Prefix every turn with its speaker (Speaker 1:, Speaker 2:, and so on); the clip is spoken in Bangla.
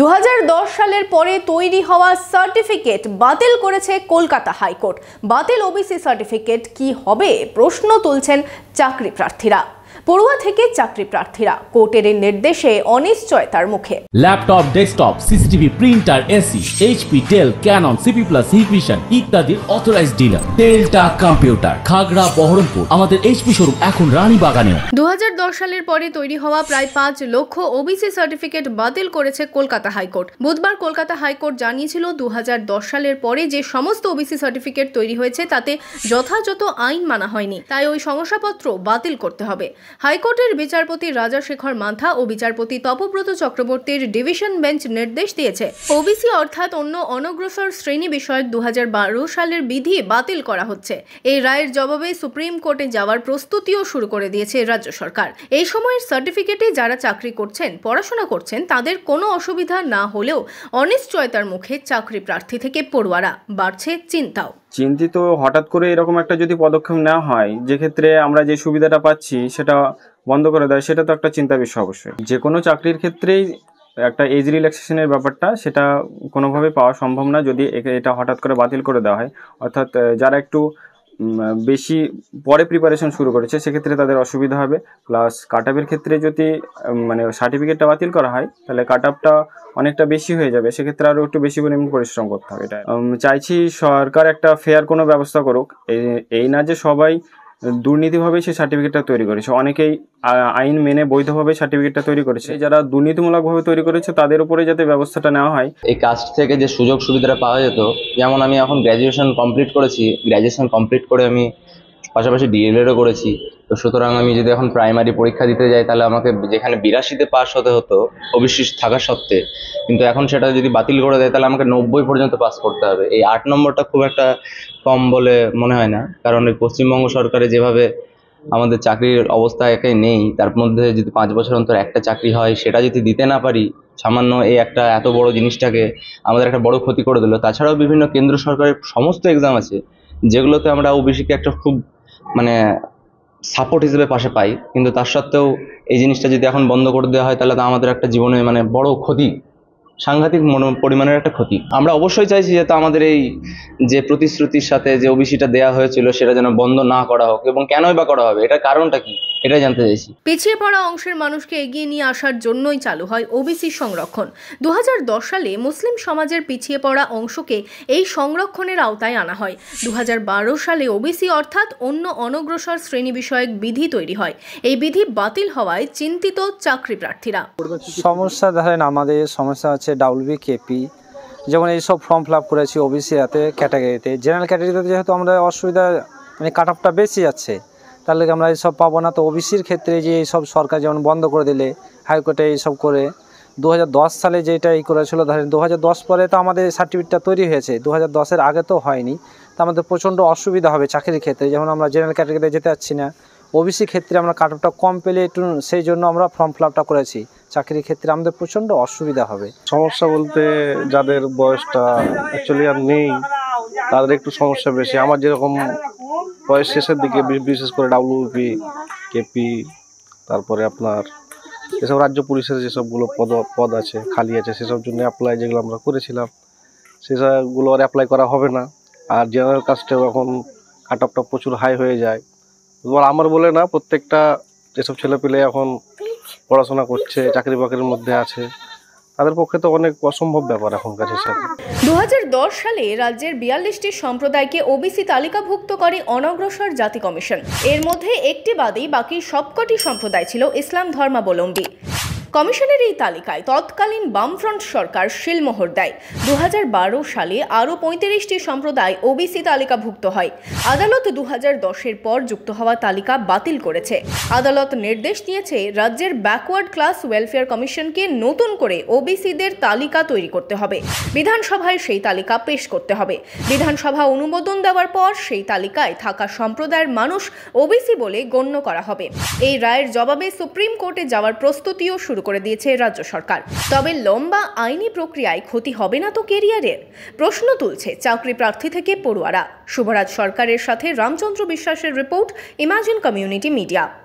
Speaker 1: দু সালের পরে তৈরি হওয়া সার্টিফিকেট বাতিল করেছে কলকাতা হাইকোর্ট বাতিল ওবিসি সার্টিফিকেট কি হবে প্রশ্ন তুলছেন চাকরি প্রার্থীরা পড়ুয়া থেকে চাকরি প্রার্থীরা কোর্টের নির্দেশে অনিশ্চয়তার মুখে
Speaker 2: laptop desktop CCTV printer AC HP Dell Canon CP plus Hikvision ইত্যাদির authorise dealer Delta computer Khagra Baharampur আমাদের এইচপি শোরুম এখন রানী বাগানে
Speaker 1: দু সালের পরে তৈরি হওয়া প্রায় পাঁচ লক্ষ ওবিসি সার্টিফিকেট বাতিল করেছে কলকাতা হাইকোর্ট বুধবার কলকাতা হাইকোর্ট জানিয়েছিল দু সালের পরে যে সমস্ত ওবিসি সার্টিফিকেট তৈরি হয়েছে তাতে যথাযথ আইন মানা হয়নি তাই ওই সমস্যাপত্র সূত্র বাতিল করতে হবে হাইকোর্টের বিচারপতি রাজাশেখর মাথা ও বিচারপতি তপব্রত চক্রবর্তীর ডিভিশন বেঞ্চ নির্দেশ দিয়েছে ওবিসি অর্থাৎ অন্য অনগ্রসর শ্রেণী বিষয়ক দু সালের বিধি বাতিল করা হচ্ছে এই রায়ের জবাবে সুপ্রিম কোর্টে যাওয়ার প্রস্তুতিও শুরু করে দিয়েছে রাজ্য সরকার এই সময়ের সার্টিফিকেটে যারা চাকরি করছেন পড়াশোনা করছেন তাদের কোনো অসুবিধা না হলেও অনিশ্চয়তার মুখে চাকরি প্রার্থী থেকে পড়ুয়ারা বাড়ছে চিন্তাও
Speaker 3: চিন্তিত হঠাৎ করে এরকম একটা যদি পদক্ষেপ নেওয়া হয় যে ক্ষেত্রে আমরা যে সুবিধাটা পাচ্ছি সেটা বন্ধ করে দেয় সেটা তো একটা চিন্তা বিষয় অবশ্যই যে কোনো চাকরির ক্ষেত্রেই একটা এজ রিল্যাক্সেশনের ব্যাপারটা সেটা কোনোভাবে পাওয়া সম্ভব না যদি এটা হঠাৎ করে বাতিল করে দেওয়া হয় অর্থাৎ যারা একটু বেশি পরে প্রিপারেশন শুরু করেছে সেক্ষেত্রে তাদের অসুবিধা হবে প্লাস কাট আপের ক্ষেত্রে যদি মানে সার্টিফিকেটটা বাতিল করা হয় তাহলে কাট আপটা অনেকটা বেশি হয়ে যাবে সেক্ষেত্রে আরও একটু বেশি পরিমাণ পরিশ্রম করতে হবে এটা চাইছি সরকার একটা ফেয়ার কোনো ব্যবস্থা করুক এই না যে সবাই দুর্নীতিভাবে সেই সার্টিফিকেটটা তৈরি করেছে অনেকেই আইন মেনে বৈধভাবে সার্টিফিকেটটা তৈরি করেছে যারা দুর্নীতিমূলকভাবে তৈরি করেছে তাদের উপরে যাতে
Speaker 2: ব্যবস্থাটা নেওয়া হয় এই কাজ থেকে যে সুযোগ সুবিধাটা পাওয়া যেত যেমন আমি এখন গ্র্যাজুয়েশন কমপ্লিট করেছি গ্র্যাজুয়েশন কমপ্লিট করে আমি পাশাপাশি ডিএলএডও করেছি তো সুতরাং আমি যদি এখন প্রাইমারি পরীক্ষা দিতে যাই তাহলে আমাকে যেখানে বিরাশিতে পাস হতে হতো অবিশ্বাস থাকা সত্ত্বে কিন্তু এখন সেটা যদি বাতিল করে দেয় তাহলে আমাকে নব্বই পর্যন্ত পাস করতে হবে এই আট নম্বরটা খুব একটা কম বলে মনে হয় না কারণ এই পশ্চিমবঙ্গ সরকারে যেভাবে আমাদের চাকরির অবস্থা একাই নেই তার মধ্যে যদি পাঁচ বছর অন্তর একটা চাকরি হয় সেটা যদি দিতে না পারি সামান্য এই একটা এত বড় জিনিসটাকে আমাদের একটা বড় ক্ষতি করে দিল তাছাড়াও বিভিন্ন কেন্দ্র সরকারের সমস্ত এক্সাম আছে যেগুলোতে আমরা ওবিসিকে একটা খুব মানে সাপোর্ট হিসেবে পাশে পাই কিন্তু তার সত্ত্বেও এই জিনিসটা যদি এখন বন্ধ করে দেওয়া হয় তাহলে তো আমাদের একটা জীবনে মানে বড় ক্ষতি সাংঘাতিক পরিমাণের একটা ক্ষতি আমরা অবশ্যই চাইছি যাতে আমাদের এই যে প্রতিশ্রুতির সাথে যে ওবিসিটা দেয়া হয়েছিল সেটা যেন বন্ধ না করা হোক এবং কেনই বা করা হবে এটার কারণটা কি এটা জানতে
Speaker 1: চাইছি পিছিয়ে পড়া অংশের মানুষকে এগিয়ে নিয়ে আসার জন্যই চালু হয় ওবিসি সংরক্ষণ দু সালে মুসলিম সমাজের পিছিয়ে পড়া অংশকে এই সংরক্ষণের আওতায় আনা হয় দু সালে ওবিসি অর্থাৎ অন্য অনগ্রসর শ্রেণী বিষয়ক বিধি তৈরি হয় এই বিধি বাতিল হওয়ায় চিন্তিত চাকরি প্রার্থীরা
Speaker 4: সমস্যা ধরেন আমাদের সমস্যা হচ্ছে ডাব্লিউবি কেপি যেমন এইসব ফর্ম ফিল আপ করেছি ওবিসি ক্যাটাগরিতে জেনারেল ক্যাটাগরিতে যেহেতু আমরা অসুবিধা মানে কাট অফটা বেশি যাচ্ছে তাহলে আমরা এইসব পাবো না তো ওবিসির ক্ষেত্রে যে এইসব সরকার যেমন বন্ধ করে দিলে হাইকোর্টে এইসব করে দু সালে যেটা ই করেছিল ধরেন দু পরে তো আমাদের সার্টিফিকেটটা তৈরি হয়েছে দু হাজার আগে তো হয়নি তো আমাদের প্রচণ্ড অসুবিধা হবে চাকরির ক্ষেত্রে যেমন আমরা জেনারেল ক্যাটাগরিতে যেতে পারছি না ওবিসি ক্ষেত্রে আমরা কাট অফটা কম পেলে একটু সেই জন্য আমরা ফর্ম ফিল আপটা করেছি চাকরির ক্ষেত্রে আমাদের প্রচণ্ড অসুবিধা হবে
Speaker 5: সমস্যা বলতে যাদের বয়সটা অ্যাকচুয়ালি আর নেই তাদের একটু সমস্যা বেশি আমার যেরকম পরে শেষের দিকে বিশেষ করে ডাব্লিউপি কেপি তারপরে আপনার এসব রাজ্য পুলিশের যেসবগুলো পদ পদ আছে খালি আছে সেসব জন্য অ্যাপ্লাই যেগুলো আমরা করেছিলাম সেসবগুলো আর অ্যাপ্লাই করা হবে না আর জেনারেল কাস্টেও এখন কাট অফটা প্রচুর হাই হয়ে যায় আমার বলে না প্রত্যেকটা যেসব ছেলেপিলে এখন পড়াশোনা করছে চাকরি বাকরির মধ্যে আছে তাদের পক্ষে তো অনেক অসম্ভব ব্যাপার এখনকার হিসাবে
Speaker 1: দু সালে রাজ্যের বিয়াল্লিশটি সম্প্রদায়কে ওবিসি তালিকাভুক্ত করে অনগ্রসর জাতি কমিশন এর মধ্যে একটি বাদেই বাকি সবকটি সম্প্রদায় ছিল ইসলাম ধর্মাবলম্বী কমিশনের এই তালিকায় তৎকালীন বামফ্রন্ট সরকার শিলমোহর দেয় দু সালে আরও পঁয়ত্রিশটি সম্প্রদায় ওবিসি তালিকাভুক্ত হয় আদালত দু হাজার দশের পর যুক্ত হওয়া তালিকা বাতিল করেছে আদালত নির্দেশ দিয়েছে রাজ্যের ব্যাকওয়ার্ড ক্লাস ওয়েলফেয়ার কমিশনকে নতুন করে ওবিসিদের তালিকা তৈরি করতে হবে বিধানসভায় সেই তালিকা পেশ করতে হবে বিধানসভা অনুমোদন দেওয়ার পর সেই তালিকায় থাকা সম্প্রদায়ের মানুষ ওবিসি বলে গণ্য করা হবে এই রায়ের জবাবে সুপ্রিম কোর্টে যাওয়ার প্রস্তুতিও শুরু করে দিয়েছে রাজ্য সরকার তবে লম্বা আইনি প্রক্রিয়ায় ক্ষতি হবে না তো কেরিয়ারের প্রশ্ন তুলছে চাকরি প্রার্থী থেকে পড়ুয়ারা শুভরাজ সরকারের সাথে রামচন্দ্র বিশ্বাসের রিপোর্ট ইমাজিন কমিউনিটি মিডিয়া